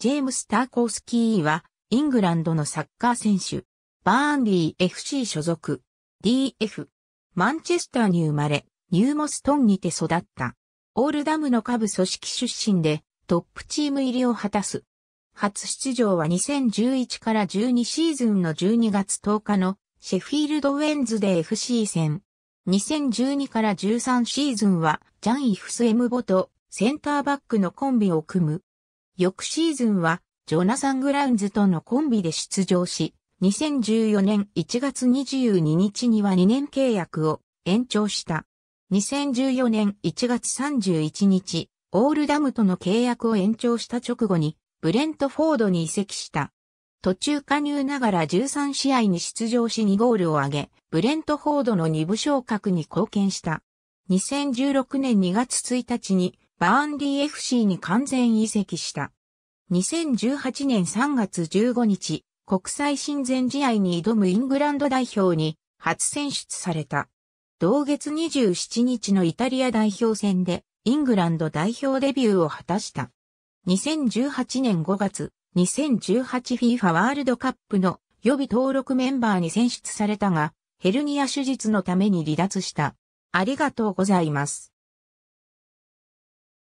ジェームス・ターコースキーは、イングランドのサッカー選手、バーンリー FC 所属、DF、マンチェスターに生まれ、ニューモストンにて育った。オールダムの下部組織出身で、トップチーム入りを果たす。初出場は2011から12シーズンの12月10日のシェフィールド・ウェンズデー FC 戦。2012から13シーズンはジャン・イフス・エムボとセンターバックのコンビを組む翌シーズンは、ジョナサン・グラウンズとのコンビで出場し、2014年1月22日には2年契約を延長した。2014年1月31日、オールダムとの契約を延長した直後に、ブレントフォードに移籍した。途中加入ながら13試合に出場し2ゴールを挙げ、ブレントフォードの2部昇格に貢献した。2016年2月1日にバーンリー FC に完全移籍した。2018年3月15日、国際親善試合に挑むイングランド代表に初選出された。同月27日のイタリア代表戦でイングランド代表デビューを果たした。2018年5月、2018FIFA ワールドカップの予備登録メンバーに選出されたが、ヘルニア手術のために離脱した。ありがとうございます。